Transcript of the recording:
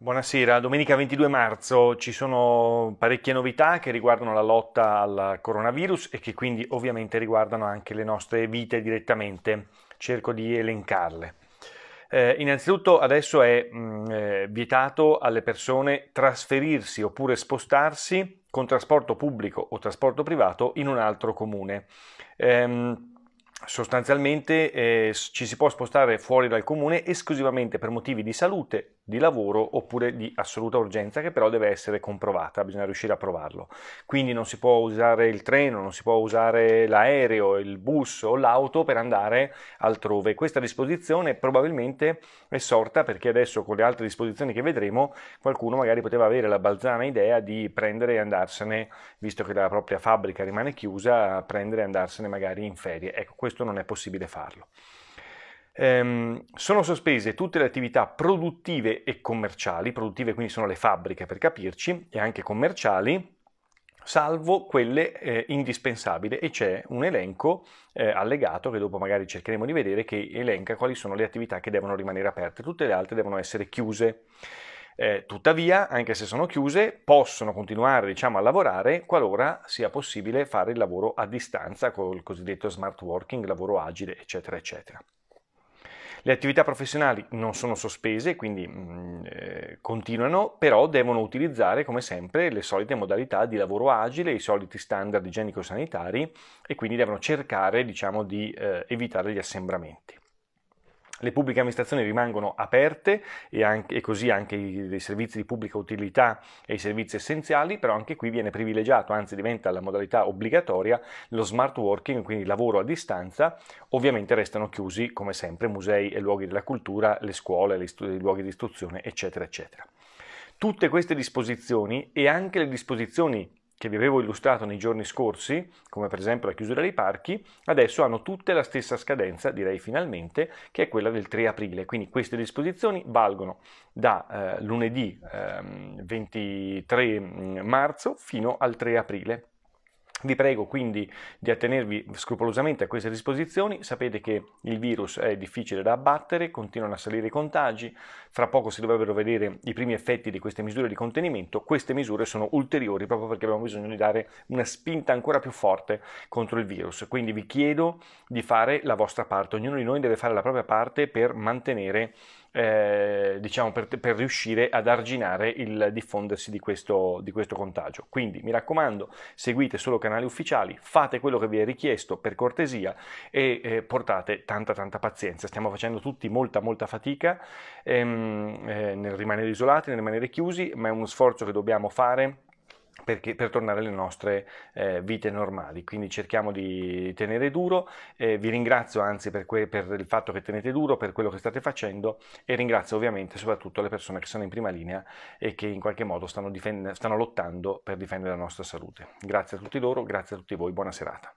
Buonasera, domenica 22 marzo ci sono parecchie novità che riguardano la lotta al coronavirus e che quindi ovviamente riguardano anche le nostre vite direttamente. Cerco di elencarle. Eh, innanzitutto adesso è mh, mm, eh, vietato alle persone trasferirsi oppure spostarsi con trasporto pubblico o trasporto privato in un altro comune. Ehm, sostanzialmente eh, ci si può spostare fuori dal comune esclusivamente per motivi di salute, di lavoro oppure di assoluta urgenza che però deve essere comprovata, bisogna riuscire a provarlo. Quindi non si può usare il treno, non si può usare l'aereo, il bus o l'auto per andare altrove. Questa disposizione probabilmente è sorta perché adesso con le altre disposizioni che vedremo qualcuno magari poteva avere la balzana idea di prendere e andarsene, visto che la propria fabbrica rimane chiusa, prendere e andarsene magari in ferie. Ecco, questo non è possibile farlo. Ehm, sono sospese tutte le attività produttive e commerciali, produttive quindi sono le fabbriche per capirci, e anche commerciali, salvo quelle eh, indispensabili e c'è un elenco eh, allegato che dopo magari cercheremo di vedere che elenca quali sono le attività che devono rimanere aperte, tutte le altre devono essere chiuse. Eh, tuttavia, anche se sono chiuse, possono continuare diciamo, a lavorare qualora sia possibile fare il lavoro a distanza con il cosiddetto smart working, lavoro agile, eccetera, eccetera. Le attività professionali non sono sospese, quindi mh, mm, eh, continuano, però devono utilizzare come sempre le solite modalità di lavoro agile, i soliti standard igienico-sanitari e quindi devono cercare diciamo, di eh, evitare gli assembramenti le pubbliche amministrazioni rimangono aperte e, anche, e così anche i, i, servizi di pubblica utilità e i servizi essenziali, però anche qui viene privilegiato, anzi diventa la modalità obbligatoria, lo smart working, quindi lavoro a distanza. Ovviamente restano chiusi, come sempre, musei e luoghi della cultura, le scuole, le istu- i luoghi di istruzione, eccetera, eccetera. Tutte queste disposizioni e anche le disposizioni che vi avevo illustrato nei giorni scorsi, come per esempio la chiusura dei parchi, adesso hanno tutte la stessa scadenza, direi finalmente, che è quella del 3 aprile. Quindi queste disposizioni valgono da eh, lunedì eh, 23 mm, marzo fino al 3 aprile. Vi prego quindi di attenervi scrupolosamente a queste disposizioni, sapete che il virus è difficile da abbattere, continuano a salire i contagi, fra poco si dovrebbero vedere i primi effetti di queste misure di contenimento, queste misure sono ulteriori proprio perché abbiamo bisogno di dare una spinta ancora più forte contro il virus, quindi vi chiedo di fare la vostra parte, ognuno di noi deve fare la propria parte per mantenere eh, diciamo per, per, riuscire ad arginare il diffondersi di questo, di questo contagio. Quindi mi raccomando, seguite solo canali ufficiali, fate quello che vi è richiesto per cortesia e eh, portate tanta tanta pazienza. Stiamo facendo tutti molta molta fatica ehm, eh, nel rimanere isolati, nel rimanere chiusi, ma è uno sforzo che dobbiamo fare perché, per tornare alle nostre eh, vite normali. Quindi cerchiamo di tenere duro, eh, vi ringrazio anzi per, que- per, il fatto che tenete duro, per quello che state facendo e ringrazio ovviamente soprattutto le persone che sono in prima linea e che in qualche modo stanno, difend- stanno lottando per difendere la nostra salute. Grazie a tutti loro, grazie a tutti voi, buona serata.